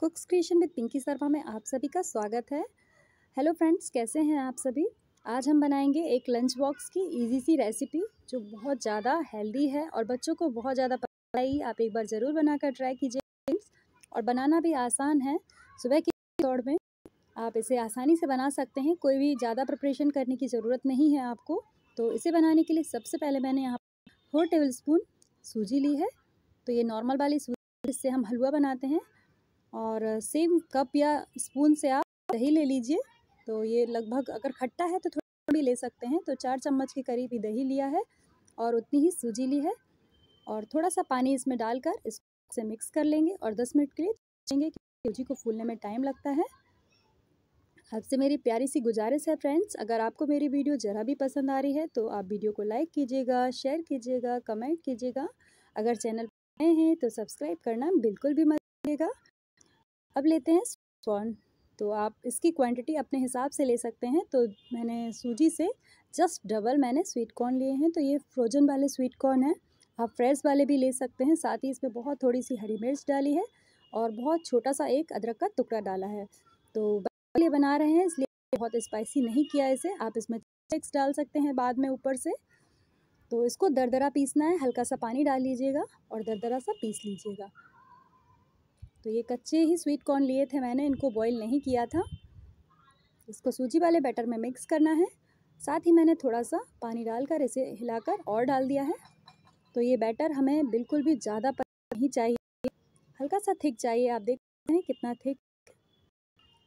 कुक्स creation with Pinky Sharma में आप सभी का स्वागत है हेलो फ्रेंड्स कैसे हैं आप सभी आज हम बनाएंगे एक लंच बॉक्स की इजी सी रेसिपी जो बहुत ज़्यादा हेल्दी है और बच्चों को बहुत ज़्यादा पसंद आई आप एक बार ज़रूर बनाकर ट्राई कीजिए फ्रेंड्स और बनाना भी आसान है सुबह की दौड़ में आप इसे आसानी से बना सकते हैं कोई भी ज़्यादा प्रिपरेशन करने की ज़रूरत नहीं है आपको तो इसे बनाने के लिए सबसे पहले मैंने यहाँ फोर टेबल स्पून सूजी ली है तो ये नॉर्मल वाली सूजी इससे हम हलवा बनाते हैं और सेम कप या स्पून से आप दही ले लीजिए तो ये लगभग अगर खट्टा है तो थोड़ा भी ले सकते हैं तो चार चम्मच के करीब ही दही लिया है और उतनी ही सूजी ली है और थोड़ा सा पानी इसमें डालकर इसे मिक्स कर लेंगे और दस मिनट के लिए देखेंगे सूजी को फूलने में टाइम लगता है आपसे मेरी प्यारी सी गुजारिश है फ्रेंड्स अगर आपको मेरी वीडियो ज़रा भी पसंद आ रही है तो आप वीडियो को लाइक कीजिएगा शेयर कीजिएगा कमेंट कीजिएगा अगर चैनल नए हैं तो सब्सक्राइब करना बिल्कुल भी मत भूलिएगा अब लेते हैं स्वर्ण तो आप इसकी क्वांटिटी अपने हिसाब से ले सकते हैं तो मैंने सूजी से जस्ट डबल मैंने स्वीट कॉर्न लिए हैं तो ये फ्रोजन वाले स्वीट कॉर्न हैं आप फ्रेश वाले भी ले सकते हैं साथ ही इसमें बहुत थोड़ी सी हरी मिर्च डाली है और बहुत छोटा सा एक अदरक का टुकड़ा डाला है तो ये बना रहे हैं इसलिए बहुत स्पाइसी नहीं किया इसे आप इसमें चिक्स डाल सकते हैं बाद में ऊपर से तो इसको दरदरा पीसना है हल्का सा पानी डाल लीजिएगा और दरदरा सा पीस लीजिएगा तो ये कच्चे ही स्वीट कॉर्न लिए थे मैंने इनको बॉईल नहीं किया था इसको सूजी वाले बैटर में मिक्स करना है साथ ही मैंने थोड़ा सा पानी डालकर इसे हिलाकर और डाल दिया है तो ये बैटर हमें बिल्कुल भी ज़्यादा नहीं चाहिए हल्का सा थिक चाहिए आप देख सकते हैं कितना थिक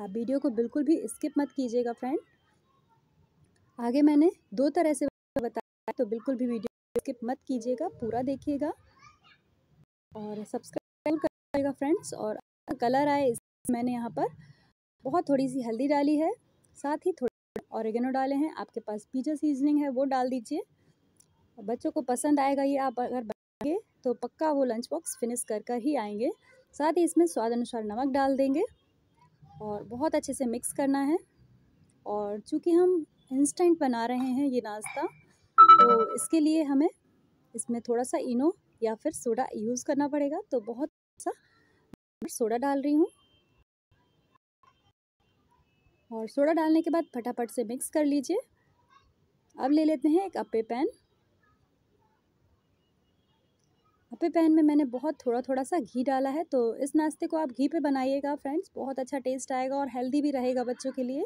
आप वीडियो को बिल्कुल भी स्किप मत कीजिएगा फ्रेंड आगे मैंने दो तरह से बताया तो बिल्कुल भी वीडियो स्किप मत कीजिएगा पूरा देखिएगा और सब्सक्राइब आएगा फ्रेंड्स और कलर अच्छा आए इस मैंने यहाँ पर बहुत थोड़ी सी हल्दी डाली है साथ ही थोड़े औरगेनो डाले हैं आपके पास पिज्जा सीजनिंग है वो डाल दीजिए बच्चों को पसंद आएगा ये आप अगर बनाएंगे तो पक्का वो लंच बॉक्स फिनिश कर कर ही आएंगे साथ ही इसमें स्वाद अनुसार नमक डाल देंगे और बहुत अच्छे से मिक्स करना है और चूँकि हम इंस्टेंट बना रहे हैं ये नाश्ता तो इसके लिए हमें इसमें थोड़ा सा इनो या फिर सोडा यूज़ करना पड़ेगा तो बहुत सा अच्छा सोडा डाल रही हूँ और सोडा डालने के बाद फटाफट से मिक्स कर लीजिए अब ले लेते हैं एक अपे पैन अपे पैन में मैंने बहुत थोड़ा थोड़ा सा घी डाला है तो इस नाश्ते को आप घी पे बनाइएगा फ्रेंड्स बहुत अच्छा टेस्ट आएगा और हेल्दी भी रहेगा बच्चों के लिए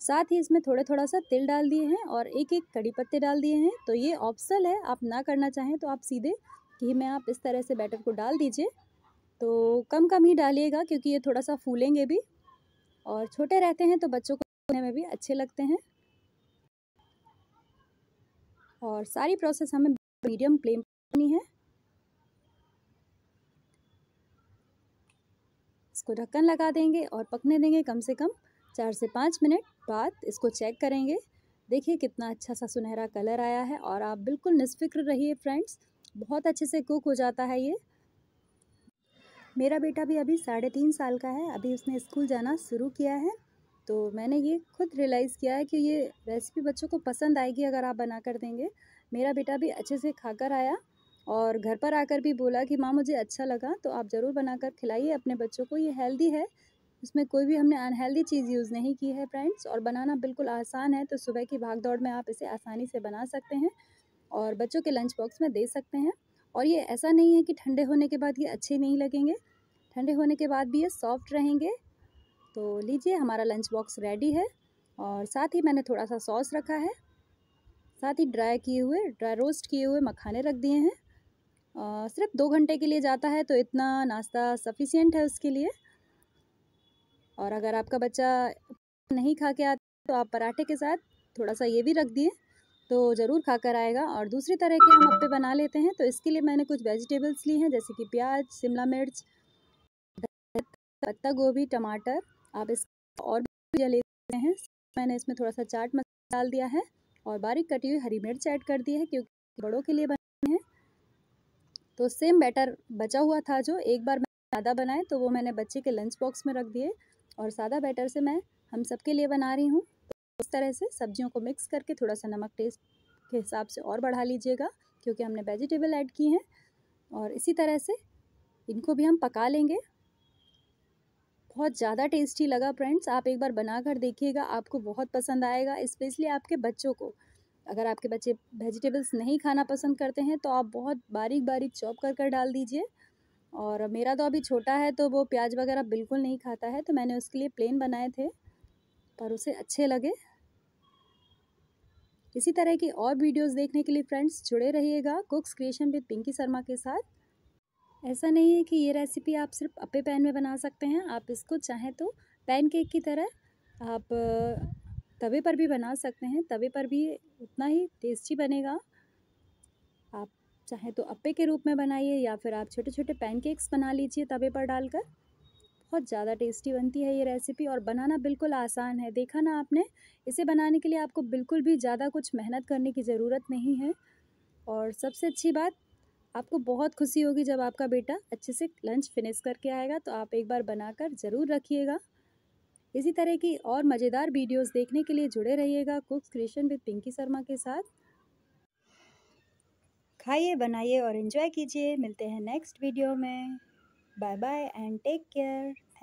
साथ ही इसमें थोड़ा थोड़ा सा तिल डाल दिए हैं और एक एक कड़ी पत्ते डाल दिए हैं तो ये ऑप्शनल है आप ना करना चाहें तो आप सीधे घी में आप इस तरह से बैटर को डाल दीजिए तो कम कम ही डालिएगा क्योंकि ये थोड़ा सा फूलेंगे भी और छोटे रहते हैं तो बच्चों को खाने में भी अच्छे लगते हैं और सारी प्रोसेस हमें मीडियम फ्लेम करनी है इसको ढक्कन लगा देंगे और पकने देंगे कम से कम चार से पाँच मिनट बाद इसको चेक करेंगे देखिए कितना अच्छा सा सुनहरा कलर आया है और आप बिल्कुल निस्फिक्र रहिए फ्रेंड्स बहुत अच्छे से कुक हो जाता है ये मेरा बेटा भी अभी साढ़े तीन साल का है अभी उसने स्कूल जाना शुरू किया है तो मैंने ये खुद रियलाइज़ किया है कि ये रेसिपी बच्चों को पसंद आएगी अगर आप बना कर देंगे मेरा बेटा भी अच्छे से खा कर आया और घर पर आकर भी बोला कि माँ मुझे अच्छा लगा तो आप ज़रूर बना कर खिलाइए अपने बच्चों को ये हेल्दी है उसमें कोई भी हमने अनहेल्दी चीज़ यूज़ नहीं की है फ्रेंड्स और बनाना बिल्कुल आसान है तो सुबह की भाग दौड़ में आप इसे आसानी से बना सकते हैं और बच्चों के लंच बॉक्स में दे सकते हैं और ये ऐसा नहीं है कि ठंडे होने के बाद ये अच्छे नहीं लगेंगे ठंडे होने के बाद भी ये सॉफ्ट रहेंगे तो लीजिए हमारा लंच बॉक्स रेडी है और साथ ही मैंने थोड़ा सा सॉस रखा है साथ ही ड्राई किए हुए ड्राई रोस्ट किए हुए मखाने रख दिए हैं सिर्फ दो घंटे के लिए जाता है तो इतना नाश्ता सफिशियंट है उसके लिए और अगर आपका बच्चा नहीं खा के आता तो आप पराठे के साथ थोड़ा सा ये भी रख दिए तो ज़रूर खाकर आएगा और दूसरी तरह के हम अपे बना लेते हैं तो इसके लिए मैंने कुछ वेजिटेबल्स ली हैं जैसे कि प्याज शिमला मिर्च पत्ता गोभी टमाटर आप इस और भी ले सकते हैं मैंने इसमें थोड़ा सा चाट मसाला डाल दिया है और बारीक कटी हुई हरी मिर्च ऐड कर दी है क्योंकि बड़ों के लिए बनाए हैं तो सेम बैटर बचा हुआ था जो एक बार मैंने सादा बनाए तो वो मैंने बच्चे के लंच बॉक्स में रख दिए और सादा बैटर से मैं हम सबके लिए बना रही हूँ इस तरह से सब्जियों को मिक्स करके थोड़ा सा नमक टेस्ट के हिसाब से और बढ़ा लीजिएगा क्योंकि हमने वेजिटेबल ऐड की हैं और इसी तरह से इनको भी हम पका लेंगे बहुत ज़्यादा टेस्टी लगा फ्रेंड्स आप एक बार बना कर देखिएगा आपको बहुत पसंद आएगा इस्पेशली आपके बच्चों को अगर आपके बच्चे वेजिटेबल्स नहीं खाना पसंद करते हैं तो आप बहुत बारीक बारीक चॉप कर कर डाल दीजिए और मेरा तो अभी छोटा है तो वो प्याज वगैरह बिल्कुल नहीं खाता है तो मैंने उसके लिए प्लेन बनाए थे पर उसे अच्छे लगे इसी तरह की और वीडियोस देखने के लिए फ्रेंड्स जुड़े रहिएगा cooks creation with Pinky Sharma के साथ ऐसा नहीं है कि ये रेसिपी आप सिर्फ अपे पैन में बना सकते हैं आप इसको चाहें तो पैन केक की तरह आप तवे पर भी बना सकते हैं तवे पर भी उतना ही टेस्टी बनेगा आप चाहे तो अप्पे के रूप में बनाइए या फिर आप छोटे छोटे पैनकेक्स बना लीजिए तवे पर डालकर बहुत ज़्यादा टेस्टी बनती है ये रेसिपी और बनाना बिल्कुल आसान है देखा ना आपने इसे बनाने के लिए आपको बिल्कुल भी ज़्यादा कुछ मेहनत करने की ज़रूरत नहीं है और सबसे अच्छी बात आपको बहुत खुशी होगी जब आपका बेटा अच्छे से लंच फिनिश करके आएगा तो आप एक बार बनाकर ज़रूर रखिएगा इसी तरह की और मज़ेदार वीडियोस देखने के लिए जुड़े रहिएगा cooks creation with Pinky Sharma के साथ खाइए बनाइए और इन्जॉय कीजिए मिलते हैं नेक्स्ट वीडियो में bye bye and take care